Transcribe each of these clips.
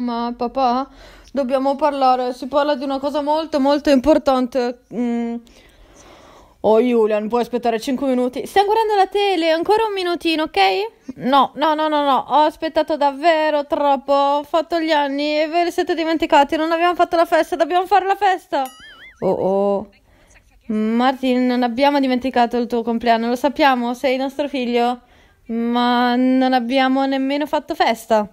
mamma, papà, dobbiamo parlare. Si parla di una cosa molto, molto importante. Mm. Oh Julian, puoi aspettare 5 minuti? Stiamo guardando la tele, ancora un minutino, ok? No, no, no, no, no, ho aspettato davvero troppo, ho fatto gli anni e ve li siete dimenticati, non abbiamo fatto la festa, dobbiamo fare la festa! Oh oh... Martin, non abbiamo dimenticato il tuo compleanno, lo sappiamo, sei nostro figlio, ma non abbiamo nemmeno fatto festa.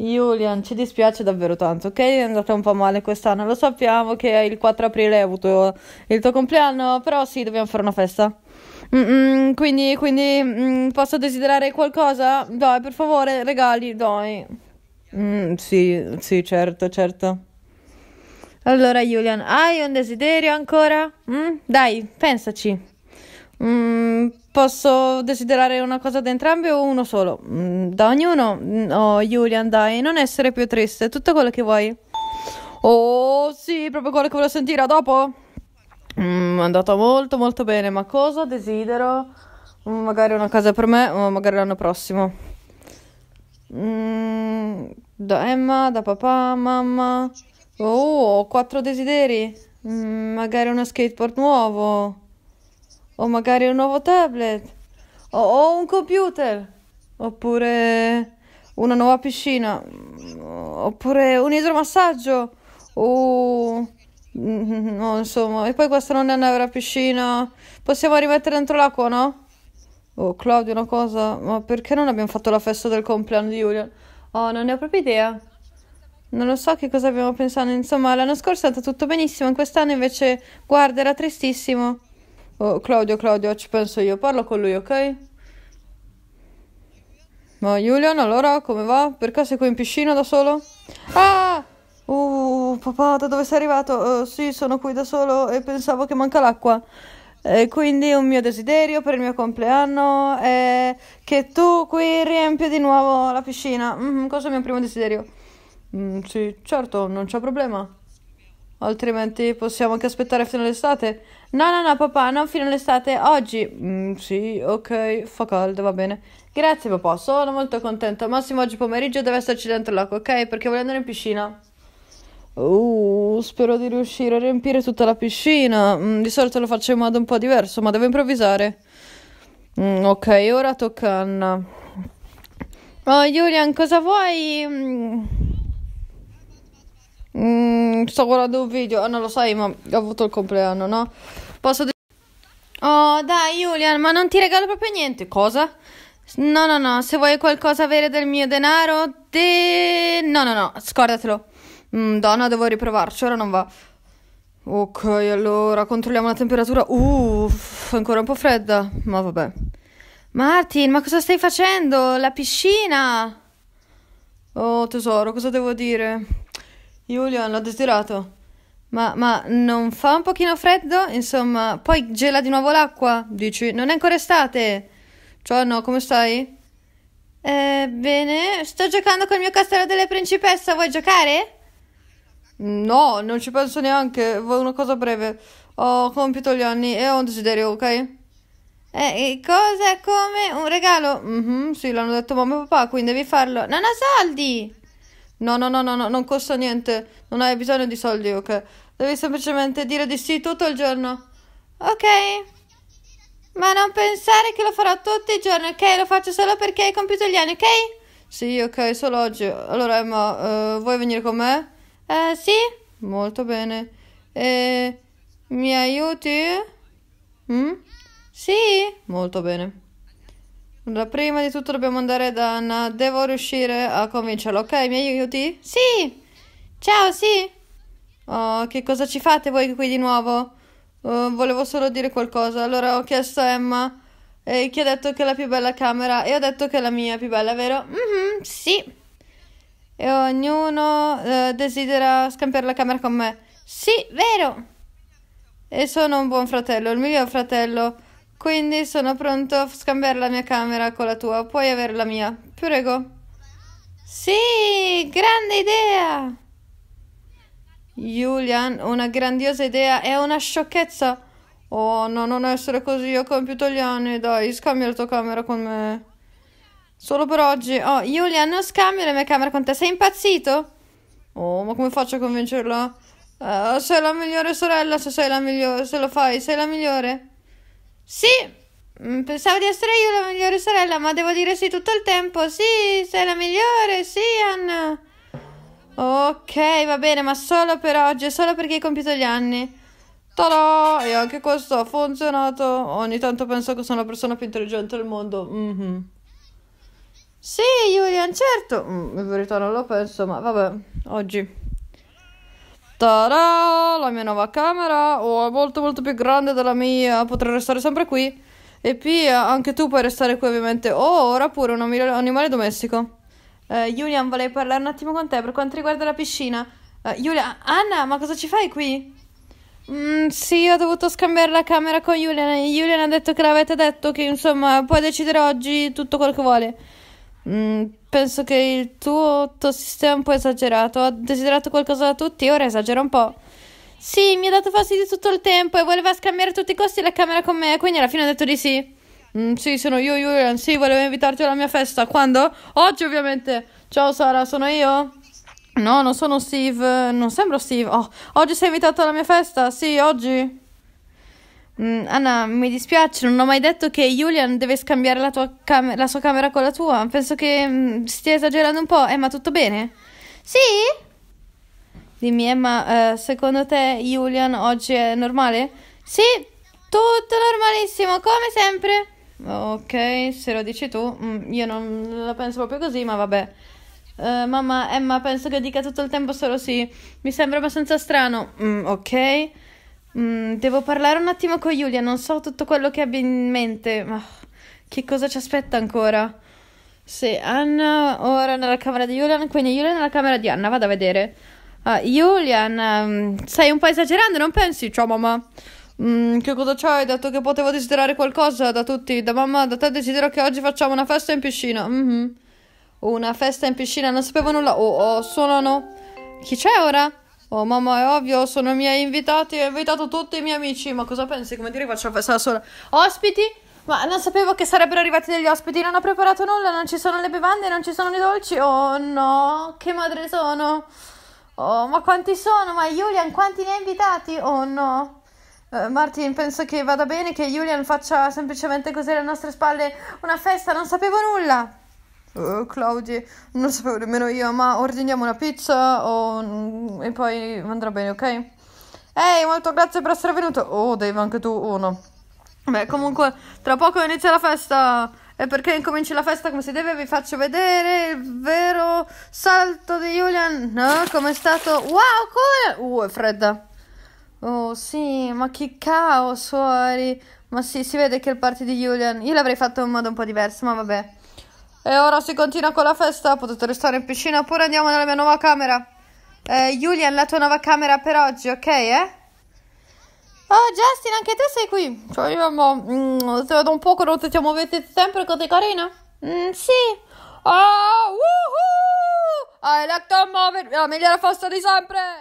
Julian, ci dispiace davvero tanto, ok? È andata un po' male quest'anno, lo sappiamo che il 4 aprile hai avuto il tuo compleanno, però sì, dobbiamo fare una festa. Mm-mm, quindi, quindi mm, posso desiderare qualcosa? Dai, per favore, regali, dai. Mm, sì, sì, certo, certo. Allora, Julian, hai un desiderio ancora? Mm? Dai, pensaci. Mm, posso desiderare una cosa da entrambi o uno solo? Mm, da ognuno? Mm, oh, Julian, dai, non essere più triste, tutto quello che vuoi. Oh, sì, proprio quello che volevo sentire. A dopo? Mm, è andato molto, molto bene, ma cosa desidero? Mm, magari una casa per me, o magari l'anno prossimo. Mm, da Emma, da papà, mamma. Oh, ho quattro desideri. magari uno skateboard nuovo o magari un nuovo tablet o, o un computer oppure una nuova piscina oppure un idromassaggio o no, insomma e poi questa non è una piscina possiamo rimettere dentro l'acqua no? Oh Claudio una cosa ma perché non abbiamo fatto la festa del compleanno di Julian? Oh non ne ho proprio idea non lo so che cosa abbiamo pensato insomma l'anno scorso è andato tutto benissimo in quest'anno invece guarda era tristissimo Oh, Claudio, Claudio, ci penso io, parlo con lui, ok? Ma Julian, allora, come va? Perché sei qui in piscina da solo? Ah! Uh, papà, da dove sei arrivato? Uh, sì, sono qui da solo e pensavo che manca l'acqua. E quindi un mio desiderio per il mio compleanno è che tu qui riempi di nuovo la piscina. Mm, questo è il mio primo desiderio. Mm, sì, certo, non c'è problema. Altrimenti possiamo anche aspettare fino all'estate. No, no, no, papà, non fino all'estate, oggi. Mm, sì, ok, fa caldo, va bene. Grazie, papà, sono molto contento. Massimo oggi pomeriggio deve esserci dentro l'acqua, ok? Perché voglio andare in piscina. Uh, spero di riuscire a riempire tutta la piscina. Mm, di solito lo faccio in modo un po' diverso, ma devo improvvisare. Mm, ok, ora tocca a Anna. Oh, Julian, cosa vuoi? Mm. mm. Mm, sto guardando un video, ah, non lo sai, ma ho avuto il compleanno, no? Posso dire... Oh, dai, Julian, ma non ti regalo proprio niente. Cosa? No, no, no, se vuoi qualcosa avere del mio denaro, de... No, no, no, scordatelo. Madonna, mm, devo riprovarci, ora non va. Ok, allora, controlliamo la temperatura. Uff, ancora un po' fredda, ma vabbè. Martin, ma cosa stai facendo? La piscina? Oh, tesoro, cosa devo dire? Julian, l'ho desiderato. Ma, ma non fa un pochino freddo? Insomma, poi gela di nuovo l'acqua, dici? Non è ancora estate. Ciao, no, come stai? Ebbene, eh, sto giocando col mio castello delle principesse, vuoi giocare? No, non ci penso neanche, vuoi una cosa breve. Ho compiuto gli anni e ho un desiderio, ok? Eh, cosa? Come? Un regalo? Mm-hmm, sì, l'hanno detto mamma e papà, quindi devi farlo. Non ho soldi! No, no, no, no, no, non costa niente. Non hai bisogno di soldi, ok? Devi semplicemente dire di sì tutto il giorno. Ok. Ma non pensare che lo farò tutti i giorni, ok? Lo faccio solo perché hai compiuto gli anni, ok? Sì, ok, solo oggi. Allora, Emma, uh, vuoi venire con me? Eh, uh, sì? Molto bene. E mi aiuti? Mm? Sì? Molto bene. Allora, prima di tutto dobbiamo andare da Anna. Devo riuscire a convincerla, ok? Mi aiuti? Sì! Ciao, sì! Oh, che cosa ci fate voi qui di nuovo? Uh, volevo solo dire qualcosa. Allora, ho chiesto a Emma eh, che ha detto che è la più bella camera e ho detto che è la mia più bella, vero? Mm-hmm, sì! E ognuno eh, desidera scambiare la camera con me. Sì, vero! E sono un buon fratello. Il mio fratello quindi sono pronto a scambiare la mia camera con la tua. Puoi avere la mia. Prego. Sì, grande idea! Julian, una grandiosa idea, è una sciocchezza. Oh, no, non essere così, ho compiuto gli anni, dai, scambia la tua camera con me. Solo per oggi. Oh, Julian, non scambio la mia camera con te, sei impazzito? Oh, ma come faccio a convincerla? Uh, sei la migliore sorella se sei la migliore, se lo fai, sei la migliore. Sì, mm, pensavo di essere io la migliore sorella, ma devo dire sì tutto il tempo. Sì, sei la migliore, sì, Anna. Ok, va bene, ma solo per oggi, solo perché hai compiuto gli anni. Tadà! E anche questo ha funzionato. Ogni tanto penso che sono la persona più intelligente del mondo. Mm-hmm. Sì, Julian, certo. Mm, in verità non lo penso, ma vabbè, oggi. Ta-da! la mia nuova camera, oh, è molto molto più grande della mia, potrei restare sempre qui. E Pia, anche tu puoi restare qui ovviamente. Oh, ora pure un animale domestico. Uh, Julian, volevo parlare un attimo con te per quanto riguarda la piscina. Uh, Julia, Anna, ma cosa ci fai qui? Mm, sì, ho dovuto scambiare la camera con Julian. E Julian ha detto che l'avete detto, che insomma puoi decidere oggi tutto quello che vuole. Mm, penso che il tuo è un po' esagerato. Ha desiderato qualcosa da tutti, ora esagera un po'. Sì, mi ha dato fastidio tutto il tempo e voleva scambiare a tutti i costi la camera con me, quindi alla fine ha detto di sì. Mm, sì, sono io, Julian. Sì, volevo invitarti alla mia festa. Quando? Oggi, ovviamente. Ciao, Sara, sono io? No, non sono Steve. Non sembro Steve. Oh, oggi sei invitato alla mia festa? Sì, oggi. Mm, Anna, mi dispiace, non ho mai detto che Julian deve scambiare la, cam- la sua camera con la tua. Penso che mh, mm, stia esagerando un po'. Emma, tutto bene? Sì? Dimmi, Emma, eh, secondo te Julian oggi è normale? Sì, tutto normalissimo, come sempre. Ok, se lo dici tu, mm, io non la penso proprio così, ma vabbè. Uh, mamma, Emma, penso che dica tutto il tempo solo sì. Mi sembra abbastanza strano. Mm, ok. Mm, devo parlare un attimo con Giulia, non so tutto quello che abbia in mente, ma che cosa ci aspetta ancora? Se Anna ora nella camera di Julian, quindi Julian nella camera di Anna, vado a vedere. Uh, Julian, um, stai un po' esagerando, non pensi? Ciao mamma. Mm, che cosa c'hai? Dato che potevo desiderare qualcosa da tutti, da mamma, da te desidero che oggi facciamo una festa in piscina. Mm-hmm. Una festa in piscina, non sapevo nulla. Oh, oh, suonano. Chi c'è ora? Oh mamma, è ovvio, sono i miei invitati, ho invitato tutti i miei amici, ma cosa pensi? Come dire, faccio la festa da sola? Ospiti? Ma non sapevo che sarebbero arrivati degli ospiti, non ho preparato nulla, non ci sono le bevande, non ci sono i dolci. Oh no, che madre sono. Oh, ma quanti sono? Ma Julian, quanti ne hai invitati? Oh no. Uh, Martin, penso che vada bene che Julian faccia semplicemente così alle nostre spalle una festa, non sapevo nulla uh, eh, Claudia, non sapevo nemmeno io, ma ordiniamo una pizza o... Mm, e poi andrà bene, ok? Ehi, hey, molto grazie per essere venuto. Oh, Dave, anche tu uno. Oh, Beh, comunque, tra poco inizia la festa. E perché incominci la festa come si deve, vi faccio vedere il vero salto di Julian. No, come è stato. Wow, come. Uh, è fredda. Oh, sì, ma che caos fuori. Ma sì, si vede che è il party di Julian. Io l'avrei fatto in modo un po' diverso, ma vabbè. E ora si continua con la festa, potete restare in piscina oppure andiamo nella mia nuova camera. Eh, Julian, la tua nuova camera per oggi, ok, eh? Oh Justin, anche te sei qui. Cioè io, ma... Mm, te vedo un po' che non ti muovete sempre così carina. Mm, sì. oh, woohoo! I like to move it, la migliore festa di sempre!